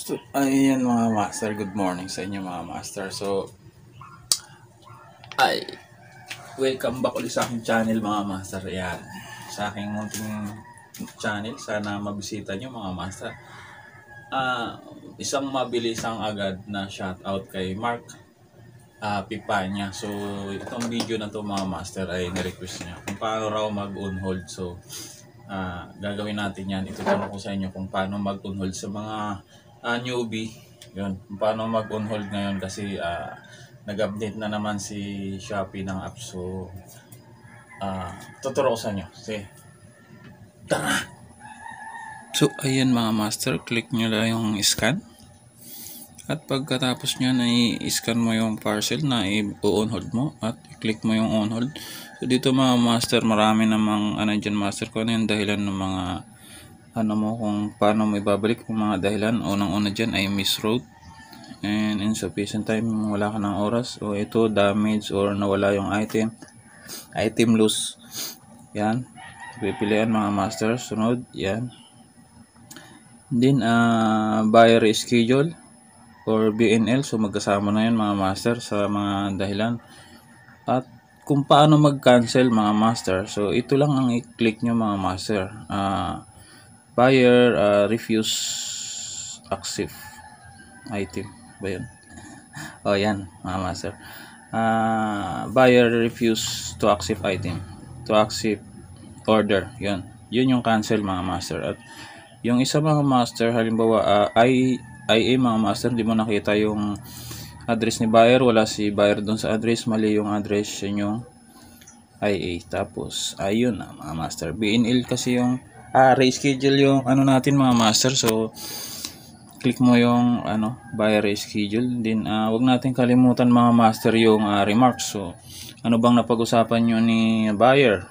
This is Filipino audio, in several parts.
So, ayan mga master, good morning sa inyo mga master. So, ay, welcome back ulit sa aking channel mga master. Ayan, sa aking munting channel, sana mabisita nyo mga master. Uh, isang mabilisang agad na shoutout kay Mark uh, ah, Pipanya. So, itong video na to mga master ay nirequest niya kung paano raw mag-unhold. So, uh, gagawin natin yan. Ituturo ko sa inyo kung paano mag-unhold sa mga uh, newbie. Yun, paano mag unhold ngayon kasi uh, nag-update na naman si Shopee ng app. So, uh, tuturo ko sa inyo. Sige. Tara! So, ayan mga master. Click nyo lang yung scan. At pagkatapos nyo, i-scan mo yung parcel na i unhold mo at i-click mo yung unhold. So, dito mga master, marami namang ano dyan master ko ano yung dahilan ng mga ano mo kung paano mo ibabalik ang mga dahilan. Unang-una dyan ay misroad and insufficient time, wala ka ng oras o ito damage or nawala yung item, item loss. Yan, pipilian mga master, sunod, yan. Then, uh, buyer schedule or BNL, so magkasama na yun mga master sa mga dahilan. At kung paano mag-cancel mga master. So ito lang ang i-click nyo mga master. Uh, buyer uh, refuse accept item ba yun? oh yan mga master uh, ah, buyer refuse to accept item to accept order yun yun yung cancel mga master at yung isa mga master halimbawa uh, I, IA mga master di mo nakita yung address ni buyer wala si buyer doon sa address mali yung address yun yung IA tapos ayun na mga master BNL kasi yung uh, reschedule yung ano natin mga master. So, click mo yung ano, buy reschedule. Then, uh, ah, wag natin kalimutan mga master yung uh, remarks. So, ano bang napag-usapan nyo ni buyer?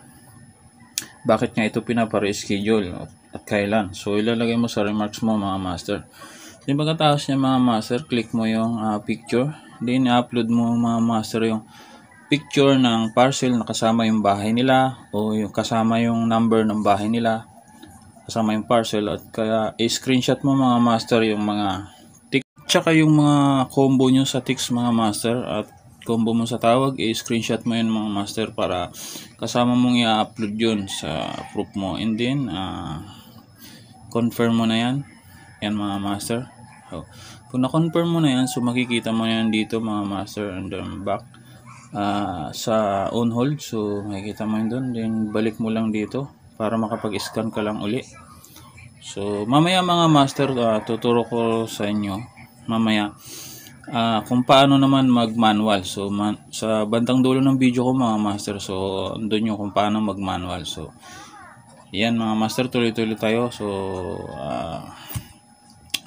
Bakit nga ito pinapa-reschedule at kailan? So, ilalagay mo sa remarks mo mga master. Then, pagkatapos niya mga master, click mo yung uh, picture. Then, upload mo mga master yung picture ng parcel na kasama yung bahay nila o yung kasama yung number ng bahay nila kasama yung parcel at kaya i-screenshot mo mga master yung mga tick tsaka yung mga combo nyo sa ticks mga master at combo mo sa tawag i-screenshot mo yun mga master para kasama mong i-upload yun sa proof mo and then uh, confirm mo na yan yan mga master so, kung na-confirm mo na yan so makikita mo yan dito mga master under back uh, sa on hold so makikita mo yun dun then balik mo lang dito para makapag-scan ka lang uli. So, mamaya mga master, uh, tuturo ko sa inyo mamaya uh, kung paano naman mag-manual. So, man, sa bandang dulo ng video ko mga master, so andun yung kung paano mag-manual. So, yan mga master, tuloy-tuloy tayo. So, uh,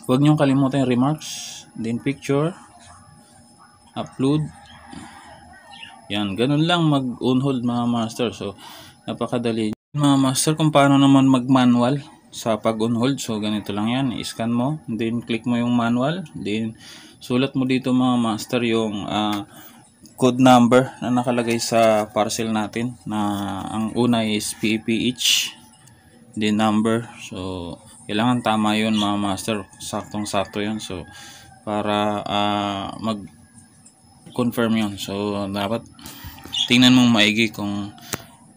huwag niyong kalimutan yung remarks, then picture, upload. Yan, ganun lang mag-unhold mga master. So, napakadali mga master, kung paano naman mag-manual sa pag unhold So, ganito lang yan. I-scan mo. Then, click mo yung manual. Then, sulat mo dito mga master yung uh, code number na nakalagay sa parcel natin. Na ang una is PEPH. Then, number. So, kailangan tama yun mga master. Saktong-sakto yun. So, para uh, mag-confirm yun. So, dapat tingnan mong maigi kung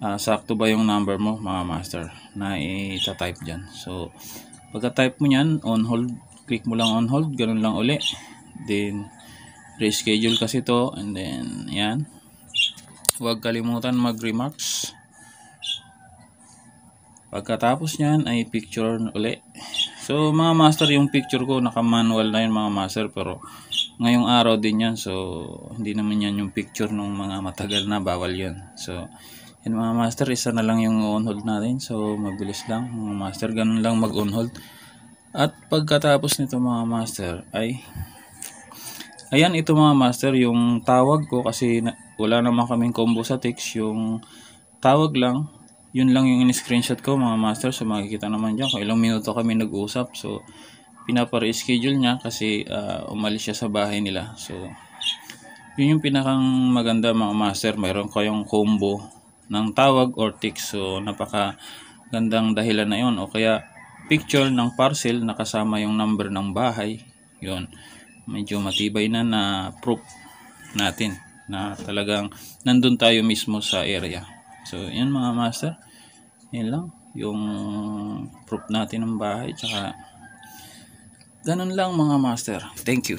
uh, sakto ba yung number mo mga master na i-type dyan so pagka-type mo nyan on hold click mo lang on hold ganun lang uli then reschedule kasi to and then yan huwag kalimutan mag remarks pagkatapos nyan ay picture uli so mga master yung picture ko naka manual na yun mga master pero ngayong araw din yan so hindi naman yan yung picture nung mga matagal na bawal yun so yan mga master, isa na lang yung on hold natin. So mabilis lang mga master, ganun lang mag on hold. At pagkatapos nito mga master ay Ayan ito mga master yung tawag ko kasi na, wala naman kaming combo sa text yung tawag lang yun lang yung in-screenshot ko mga master so makikita naman dyan kung ilang minuto kami nag-usap so pinapare-schedule niya kasi uh, umalis siya sa bahay nila so yun yung pinakang maganda mga master mayroon kayong combo ng tawag or text. So, napaka gandang dahilan na yon o kaya picture ng parcel na kasama yung number ng bahay yon medyo matibay na na proof natin na talagang nandun tayo mismo sa area so yan mga master yan lang yung proof natin ng bahay tsaka ganun lang mga master thank you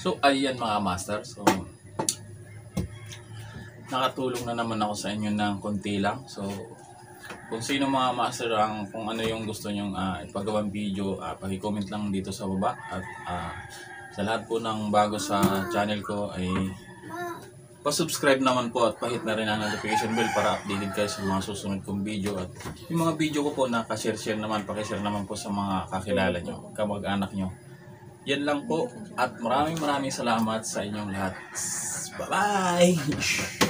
So, ayan mga master. So, nakatulong na naman ako sa inyo ng konti lang. So, kung sino mga master ang kung ano yung gusto nyong uh, ipagawang video, uh, paki-comment lang dito sa baba. At uh, sa lahat po ng bago sa channel ko ay pa-subscribe naman po at pahit na rin ang notification bell para updated kayo sa mga susunod kong video. At yung mga video ko po na share share naman, pakishare naman po sa mga kakilala nyo, kamag-anak nyo yan lang po at maraming maraming salamat sa inyong lahat. Bye-bye!